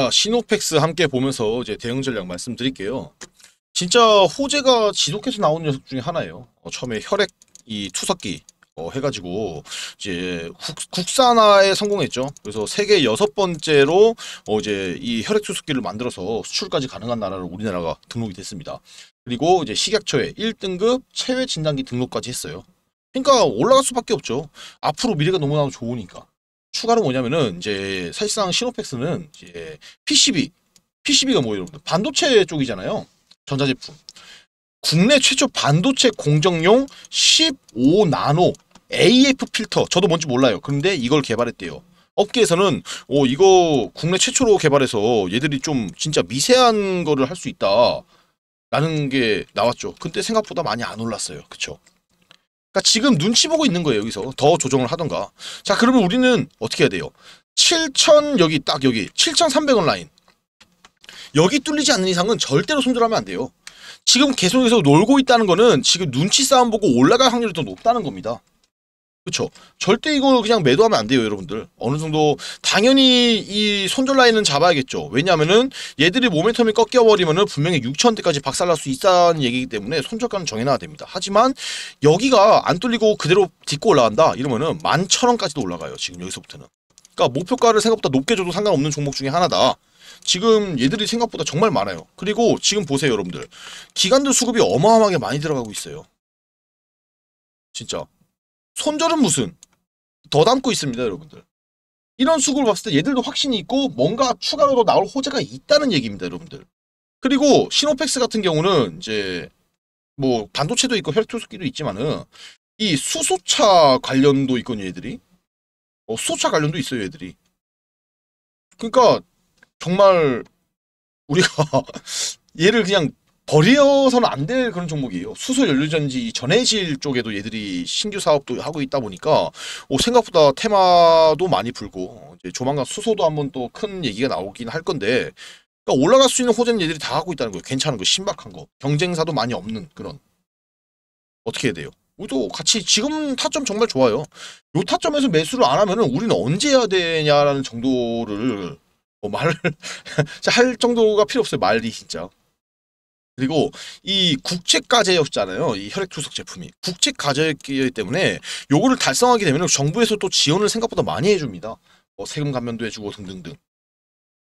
자, 아, 시노펙스 함께 보면서 이제 대응 전략 말씀드릴게요. 진짜 호재가 지속해서 나온 녀석 중에 하나예요. 어, 처음에 혈액 이 투석기 어, 해가지고 이제 국, 산화에 성공했죠. 그래서 세계 여섯 번째로 어, 이제 이 혈액 투석기를 만들어서 수출까지 가능한 나라로 우리나라가 등록이 됐습니다. 그리고 이제 식약처에 1등급 체외 진단기 등록까지 했어요. 그러니까 올라갈 수밖에 없죠. 앞으로 미래가 너무나 좋으니까. 추가로 뭐냐면은 음. 이제 사실상 시노팩스는 이제 PCB, PCB가 뭐예요, 여러분들? 반도체 쪽이잖아요. 전자제품. 국내 최초 반도체 공정용 15나노 AF 필터. 저도 뭔지 몰라요. 그런데 이걸 개발했대요. 업계에서는 어 이거 국내 최초로 개발해서 얘들이 좀 진짜 미세한 거를 할 수 있다. 라는 게 나왔죠. 그때 생각보다 많이 안 올랐어요. 그쵸? 그러니까 지금 눈치 보고 있는 거예요. 여기서 더 조정을 하던가. 자 그러면 우리는 어떻게 해야 돼요? 7천 여기 딱 여기 7,300원 라인 여기 뚫리지 않는 이상은 절대로 손절하면 안 돼요. 지금 계속해서 놀고 있다는 거는 지금 눈치 싸움 보고 올라갈 확률이 더 높다는 겁니다. 그렇죠. 절대 이거 그냥 매도하면 안 돼요, 여러분들. 어느 정도 당연히 이 손절 라인은 잡아야겠죠. 왜냐하면은 얘들이 모멘텀이 꺾여 버리면은 분명히 6천대까지 박살날 수 있다는 얘기이기 때문에 손절가는 정해놔야 됩니다. 하지만 여기가 안 뚫리고 그대로 딛고 올라간다 이러면은 만천 원까지도 올라가요. 지금 여기서부터는. 그러니까 목표가를 생각보다 높게 줘도 상관없는 종목 중에 하나다. 지금 얘들이 생각보다 정말 많아요. 그리고 지금 보세요, 여러분들. 기관들 수급이 어마어마하게 많이 들어가고 있어요. 진짜 손절은 무슨 더 담고 있습니다 여러분들 이런 수급을 봤을 때 얘들도 확신이 있고 뭔가 추가로 더 나올 호재가 있다는 얘기입니다 여러분들 그리고 시노펙스 같은 경우는 이제 뭐 반도체도 있고 혈투수기도 있지만은 이 수소차 관련도 있거든요 얘들이 어, 수소차 관련도 있어요 얘들이 그러니까 정말 우리가 얘를 그냥 버려서는 안 될 그런 종목이에요. 수소 연료전지 전해질 쪽에도 얘들이 신규 사업도 하고 있다 보니까 오, 생각보다 테마도 많이 불고 이제 조만간 수소도 한번 또 큰 얘기가 나오긴 할 건데 그러니까 올라갈 수 있는 호재는 얘들이 다 하고 있다는 거예요. 괜찮은 거, 신박한 거, 경쟁사도 많이 없는 그런 어떻게 해야 돼요? 우리도 같이 지금 타점 정말 좋아요. 요 타점에서 매수를 안 하면은 우리는 언제 해야 되냐라는 정도를 뭐 말을 할 정도가 필요 없어요. 말이 진짜. 그리고 이 국책 과제였잖아요. 이 혈액 투석 제품이 국책 과제였기 때문에 요거를 달성하게 되면 정부에서 또 지원을 생각보다 많이 해줍니다. 뭐 세금 감면도 해주고 등등등.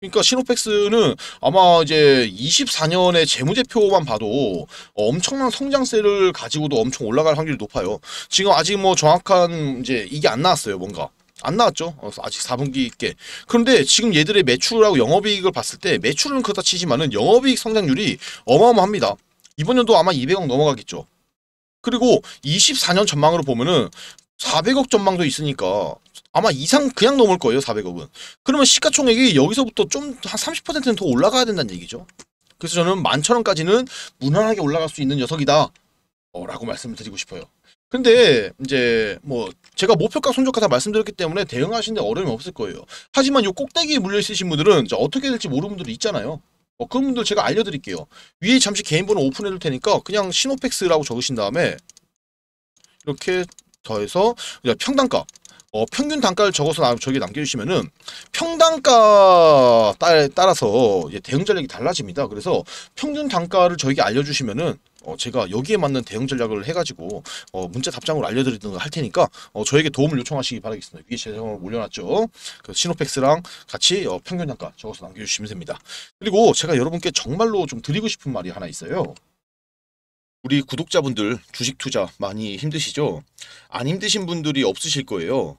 그러니까 시노펙스는 아마 이제 24년의 재무제표만 봐도 엄청난 성장세를 가지고도 엄청 올라갈 확률이 높아요. 지금 아직 뭐 정확한 이제 이게 안 나왔어요, 뭔가. 안 나왔죠. 어, 아직 4분기께. 그런데 지금 얘들의 매출하고 영업이익을 봤을 때 매출은 그렇다 치지만은 영업이익 성장률이 어마어마합니다. 이번 연도 아마 200억 넘어가겠죠. 그리고 24년 전망으로 보면은 400억 전망도 있으니까 아마 이상 그냥 넘을 거예요. 400억은. 그러면 시가총액이 여기서부터 좀 한 30%는 더 올라가야 된다는 얘기죠. 그래서 저는 1 1 0 0 0 원까지는 무난하게 올라갈 수 있는 녀석이다. 어, 라고 말씀을 드리고 싶어요. 근데 이제 뭐 제가 목표가 손절가 다 말씀드렸기 때문에 대응하시는데 어려움이 없을 거예요. 하지만 요꼭대기 물려 있으신 분들은 어떻게 될지 모르는 분들이 있잖아요. 어, 그런 분들 제가 알려드릴게요. 위에 잠시 개인번호 오픈해둘 테니까 그냥 신호팩스라고 적으신 다음에 이렇게 더해서 평단가 어, 평균 단가를 적어서 나, 저기 남겨주시면은 평단가 따, 따라서 대응 전략이 달라집니다. 그래서 평균 단가를 저에게 알려주시면은 어, 제가 여기에 맞는 대응 전략을 해가지고 어, 문자 답장으로 알려드리든가 할 테니까 어, 저에게 도움을 요청하시기 바라겠습니다. 위에 제정을 올려놨죠. 그 시노팩스랑 같이 어, 평균 단가 적어서 남겨주시면 됩니다. 그리고 제가 여러분께 정말로 좀 드리고 싶은 말이 하나 있어요. 우리 구독자분들 주식 투자 많이 힘드시죠? 안 힘드신 분들이 없으실 거예요.